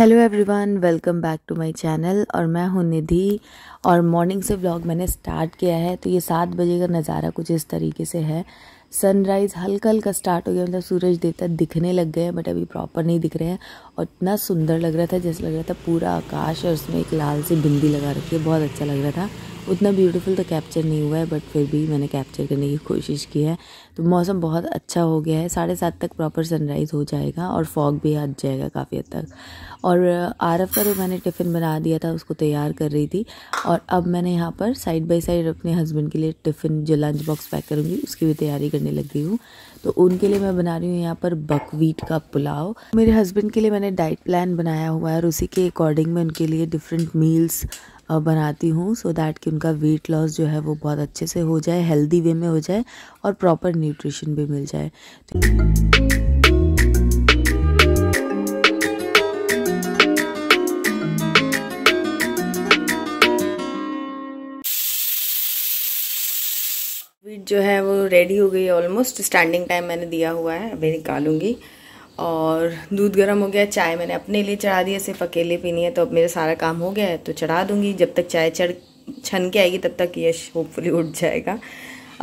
hello everyone welcome back to my channel और मैं हूं निधि और मॉर्निंग से व्लॉग मैंने स्टार्ट किया है तो ये सात बजे का नज़ारा कुछ इस तरीके से है सनराइज़ हल्का हल्का स्टार्ट हो गया मतलब सूरज देवता दिखने लग गए हैं बट अभी प्रॉपर नहीं दिख रहे हैं और इतना सुंदर लग रहा था जैसे लग रहा था पूरा आकाश और उसमें एक लाल सी बिंदी लगा रखी है बहुत अच्छा लग रहा था उतना ब्यूटीफुल तो कैप्चर नहीं हुआ है बट फिर भी मैंने कैप्चर करने की कोशिश की है तो मौसम बहुत अच्छा हो गया है साढ़े सात तक प्रॉपर सनराइज़ हो जाएगा और फॉग भी हट जाएगा काफ़ी हद तक और आरफ का तो मैंने टिफ़िन बना दिया था उसको तैयार कर रही थी और अब मैंने यहाँ पर साइड बाई साइड अपने हस्बैंड के लिए टिफ़िन जो लंच बॉक्स पैक करूँगी उसकी भी तैयारी करने लग गई हूँ तो उनके लिए मैं बना रही हूँ यहाँ पर बकवीट का पुलाव मेरे हस्बैंड के लिए मैंने डाइट प्लान बनाया हुआ है और उसी के अकॉर्डिंग मैं उनके लिए डिफरेंट मील्स बनाती हूँ सो दैट कि उनका वेट लॉस जो है वो बहुत अच्छे से हो जाए हेल्दी वे में हो जाए और प्रॉपर न्यूट्रिशन भी मिल जाए तो जो है वो रेडी हो गई ऑलमोस्ट स्टैंडिंग टाइम मैंने दिया हुआ है अभी निकालूंगी और दूध गर्म हो गया चाय मैंने अपने लिए चढ़ा दिया सिर्फ अकेले पीनी है तो अब मेरा सारा काम हो गया है तो चढ़ा दूंगी जब तक चाय चढ़ छन के आएगी तब तक यश होपफुली उठ जाएगा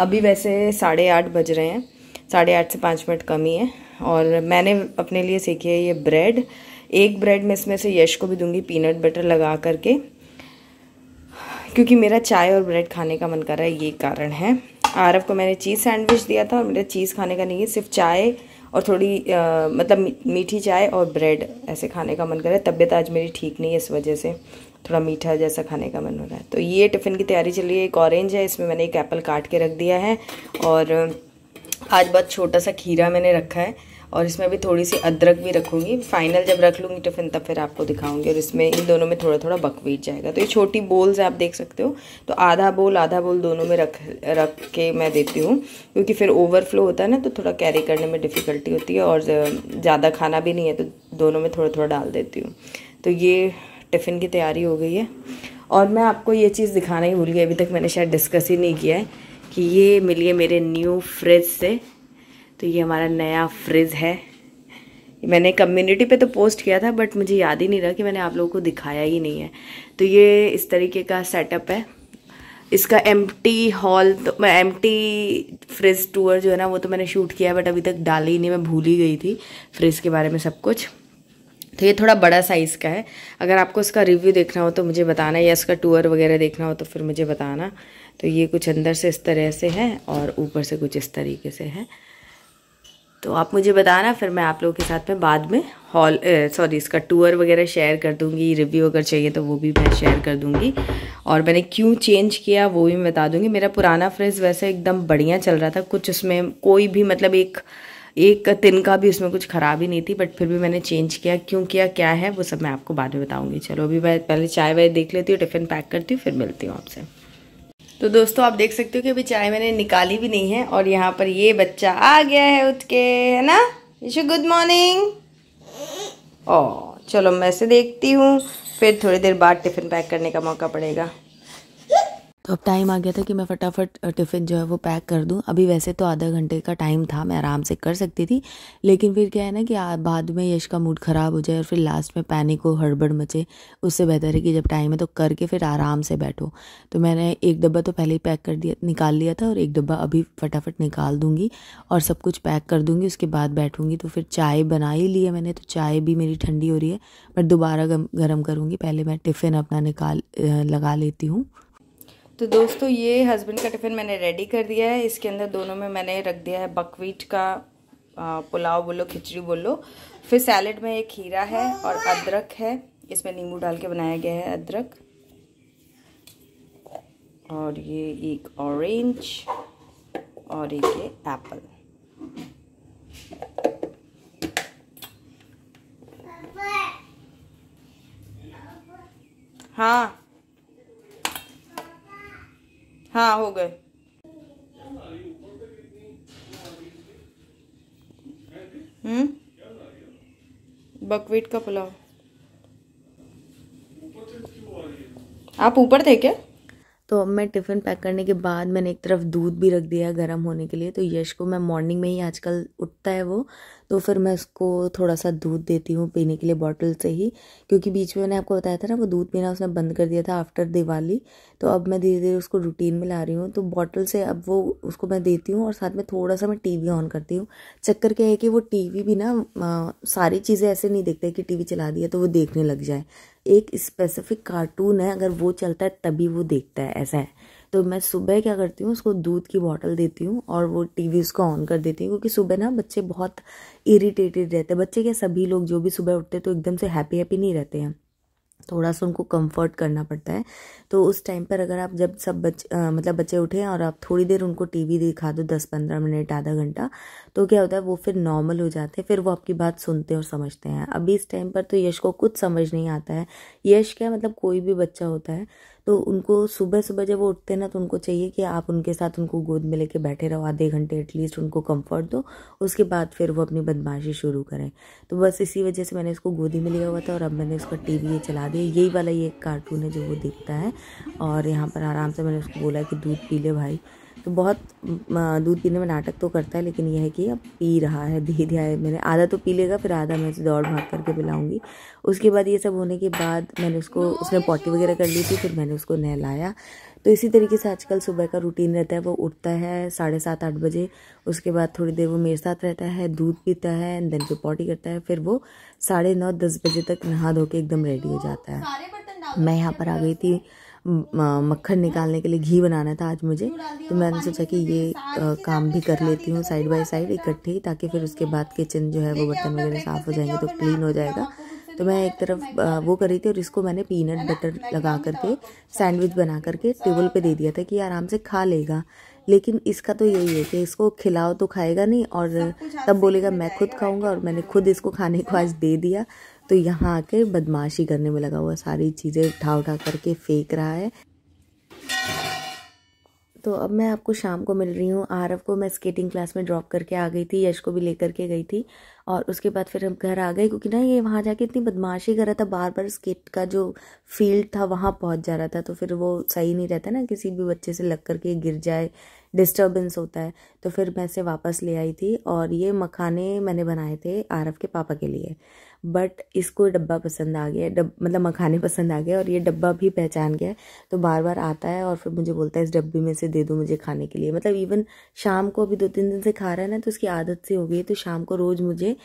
अभी वैसे साढ़े आठ बज रहे हैं साढ़े आठ से पाँच मिनट कम ही है और मैंने अपने लिए सीखी है ये ब्रेड एक ब्रेड मैं इसमें से यश को भी दूंगी पीनट बटर लगा करके क्योंकि मेरा चाय और ब्रेड खाने का मन कर रहा है ये कारण है आरव को मैंने चीज़ सैंडविच दिया था और मेरा चीज़ खाने का नहीं है सिर्फ चाय और थोड़ी आ, मतलब मीठी चाय और ब्रेड ऐसे खाने का मन करे तबीयत आज मेरी ठीक नहीं है इस वजह से थोड़ा मीठा जैसा खाने का मन हो रहा है तो ये टिफ़िन की तैयारी चल रही है एक ऑरेंज है इसमें मैंने एक एप्पल काट के रख दिया है और आज बहुत छोटा सा खीरा मैंने रखा है और इसमें भी थोड़ी सी अदरक भी रखूँगी फाइनल जब रख लूँगी तो फिर तब फिर आपको दिखाऊंगी और इसमें इन दोनों में थोड़ा थोड़ा बकवीट जाएगा तो ये छोटी बोल्स आप देख सकते हो तो आधा बोल आधा बोल दोनों में रख रख के मैं देती हूँ क्योंकि फिर ओवरफ्लो होता है ना तो थोड़ा कैरी करने में डिफ़िकल्टी होती है और ज़्यादा खाना भी नहीं है तो दोनों में थोड़ा थोड़ा डाल देती हूँ तो ये टिफ़िन की तैयारी हो गई है और मैं आपको ये चीज़ दिखाना ही भूल गई अभी तक मैंने शायद डिस्कस ही नहीं किया है कि ये मिलिए मेरे न्यू फ्रिज से तो ये हमारा नया फ्रिज है मैंने कम्युनिटी पे तो पोस्ट किया था बट मुझे याद ही नहीं रहा कि मैंने आप लोगों को दिखाया ही नहीं है तो ये इस तरीके का सेटअप है इसका एम हॉल तो मैं एम फ्रिज टूर जो है ना वो तो मैंने शूट किया है बट अभी तक डाली ही नहीं मैं भूल ही गई थी फ्रिज के बारे में सब कुछ तो ये थोड़ा बड़ा साइज़ का है अगर आपको इसका रिव्यू देखना हो तो मुझे बताना या इसका टूर वगैरह देखना हो तो फिर मुझे बताना तो ये कुछ अंदर से इस तरह से है और ऊपर से कुछ इस तरीके से है तो आप मुझे बताना फिर मैं आप लोगों के साथ में बाद में हॉल सॉरी इसका टूर वगैरह शेयर कर दूंगी रिव्यू अगर चाहिए तो वो भी मैं शेयर कर दूंगी और मैंने क्यों चेंज किया वो भी मैं बता दूंगी मेरा पुराना फ्रिज वैसे एकदम बढ़िया चल रहा था कुछ उसमें कोई भी मतलब एक एक तिनका भी उसमें कुछ ख़राबी नहीं थी बट फिर भी मैंने चेंज किया क्यों किया क्या है वो सब मैं आपको बाद में बताऊँगी चलो अभी मैं पहले चाय वाय देख लेती हूँ टिफ़िन पैक करती हूँ फिर मिलती हूँ आपसे तो दोस्तों आप देख सकते हो कि अभी चाय मैंने निकाली भी नहीं है और यहाँ पर ये बच्चा आ गया है उठ के है ना ईशू गुड मॉर्निंग ओ चलो मैं से देखती हूँ फिर थोड़ी देर बाद टिफ़िन पैक करने का मौका पड़ेगा तो अब टाइम आ गया था कि मैं फटाफट टिफ़िन जो है वो पैक कर दूँ अभी वैसे तो आधा घंटे का टाइम था मैं आराम से कर सकती थी लेकिन फिर क्या है ना कि बाद में यश का मूड ख़राब हो जाए और फिर लास्ट में पैनिक हो हड़बड़ मचे उससे बेहतर है कि जब टाइम है तो करके फिर आराम से बैठो तो मैंने एक डब्बा तो पहले ही पैक कर दिया निकाल लिया था और एक डब्बा अभी फटाफट निकाल दूँगी और सब कुछ पैक कर दूँगी उसके बाद बैठूँगी तो फिर चाय बना ही ली है मैंने तो चाय भी मेरी ठंडी हो रही है बट दोबारा गर्म करूँगी पहले मैं टिफ़िन अपना निकाल लगा लेती हूँ तो दोस्तों ये हस्बैंड का टिफ़िन मैंने रेडी कर दिया है इसके अंदर दोनों में मैंने रख दिया है बकवीट का पुलाव बोलो खिचड़ी बोलो फिर सैलड में एक खीरा है और अदरक है इसमें नींबू डाल के बनाया गया है अदरक और ये एक ऑरेंज और एक ये एप्पल हाँ हाँ हो गए हम्म बकवीट का पुलाव आप ऊपर थे क्या तो अब मैं टिफ़िन पैक करने के बाद मैंने एक तरफ दूध भी रख दिया गर्म होने के लिए तो यश को मैं मॉर्निंग में ही आजकल लगता है वो तो फिर मैं उसको थोड़ा सा दूध देती हूँ पीने के लिए बॉटल से ही क्योंकि बीच में मैंने आपको बताया था ना वो दूध पीना उसने बंद कर दिया था आफ्टर दिवाली तो अब मैं धीरे धीरे उसको रूटीन में ला रही हूँ तो बॉटल से अब वो उसको मैं देती हूँ और साथ में थोड़ा सा मैं वी ऑन करती हूँ चक्कर क्या है कि वो वी भी ना सारी चीज़ें ऐसे नहीं देखते कि वी चला दिया तो वो देखने लग जाए एक स्पेसिफिक कार्टून है अगर वो चलता है तभी वो देखता है ऐसा है तो मैं सुबह क्या करती हूँ उसको दूध की बॉटल देती हूँ और वो टी वी उसको ऑन कर देती हूँ क्योंकि सुबह ना बच्चे बहुत इरीटेटेड रहते हैं बच्चे क्या सभी लोग जो भी सुबह उठते हैं तो एकदम से हैप्पी हैप्पी नहीं रहते हैं थोड़ा सा उनको कंफर्ट करना पड़ता है तो उस टाइम पर अगर आप जब सब बच आ, मतलब बच्चे उठे और आप थोड़ी देर उनको टीवी दिखा दो दस पंद्रह मिनट आधा घंटा तो क्या होता है वो फिर नॉर्मल हो जाते हैं फिर वो आपकी बात सुनते और समझते हैं अभी इस टाइम पर तो यश को कुछ समझ नहीं आता है यश क्या मतलब कोई भी बच्चा होता है तो उनको सुबह सुबह जब वो उठते हैं ना तो उनको चाहिए कि आप उनके साथ उनको गोद में लेके बैठे रहो आधे घंटे एटलीस्ट उनको कंफर्ट दो उसके बाद फिर वो अपनी बदमाशी शुरू करें तो बस इसी वजह से मैंने इसको गोदी में लिया हुआ था और अब मैंने उसका टी वी चला दिया यही वाला ये कार्टून है जो वो देखता है और यहाँ पर आराम से मैंने उसको बोला कि दूध पी ले भाई तो बहुत दूध पीने में नाटक तो करता है लेकिन यह है कि अब पी रहा है धीरे धीरे मैंने आधा तो पी लेगा फिर आधा मैं उसे दौड़ भाग करके पिलाऊंगी उसके बाद ये सब होने के बाद मैंने उसको उसने पॉटी वगैरह कर ली थी फिर मैंने उसको नहलाया तो इसी तरीके से आजकल सुबह का रूटीन रहता है वो उठता है साढ़े सात आठ बजे उसके बाद थोड़ी देर वो मेरे साथ रहता है दूध पीता है देन फिर पॉटी करता है फिर वो साढ़े नौ दस बजे तक नहा धो के एकदम रेडी हो जाता है मैं यहाँ पर आ गई थी मक्खन निकालने के लिए घी बनाना था आज मुझे तो मैंने सोचा कि ये काम भी कर लेती हूँ साइड बाय साइड इकट्ठे ही ताकि फिर उसके बाद किचन जो है वो बर्तन वगैरह साफ़ हो जाएंगे तो क्लीन हो जाएगा तो मैं एक तरफ वो कर रही थी और इसको मैंने पीनट बटर लगा करके सैंडविच बना करके टेबल पे दे दिया था कि आराम से खा लेगा लेकिन इसका तो यही है कि इसको खिलाओ तो खाएगा नहीं और तब बोलेगा मैं खुद खाऊंगा और मैंने खुद इसको खाने को आज दे दिया तो यहाँ आके बदमाशी करने में लगा हुआ सारी चीज़ें उठा उठा करके फेंक रहा है तो अब मैं आपको शाम को मिल रही हूँ आरव को मैं स्केटिंग क्लास में ड्रॉप करके आ गई थी यश को भी लेकर के गई थी और उसके बाद फिर हम घर आ गए क्योंकि ना ये वहाँ जाके इतनी बदमाशी कर रहा था बार बार स्केट का जो फील्ड था वहाँ पहुँच जा रहा था तो फिर वो सही नहीं रहता ना किसी भी बच्चे से लग करके गिर जाए डिस्टर्बेंस होता है तो फिर मैं इसे वापस ले आई थी और ये मखाने मैंने बनाए थे आरव के पापा के लिए बट इसको डब्बा पसंद आ गया डब मतलब मखाने पसंद आ गए और ये डब्बा भी पहचान गया तो बार बार आता है और फिर मुझे बोलता है इस डब्बे में से दे दो मुझे खाने के लिए मतलब इवन शाम को अभी दो तीन दिन से खा रहा है ना तो उसकी आदत से हो गई तो शाम को रोज़ मुझे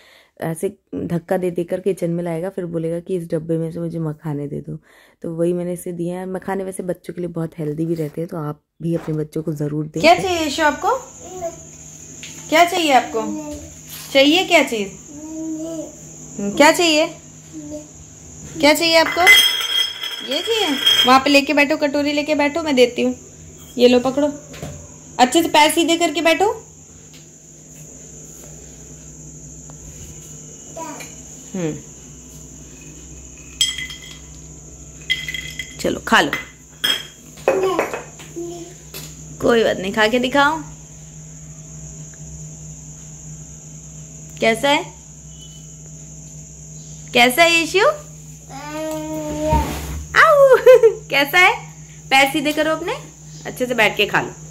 ऐसे धक्का दे देकर किचन में लाएगा फिर बोलेगा कि इस डब्बे में से मुझे मखाने दे दो तो वही मैंने इसे दिया है मखाने वैसे बच्चों के लिए बहुत हेल्दी भी रहते हैं तो आप भी अपने बच्चों को ज़रूर दें क्या चाहिए आपको क्या चाहिए आपको चाहिए क्या चीज़ हम्म, क्या चाहिए क्या चाहिए आपको ये चाहिए वहाँ पे लेके बैठो कटोरी लेके बैठो मैं देती हूँ ये लो पकड़ो अच्छे से पैर सीधे करके बैठो हम्म चलो खा लो कोई बात नहीं खा के दिखाओ कैसा है कैसा है यशु आओ कैसा है पैर सीधे करो अपने अच्छे से बैठ के खा लो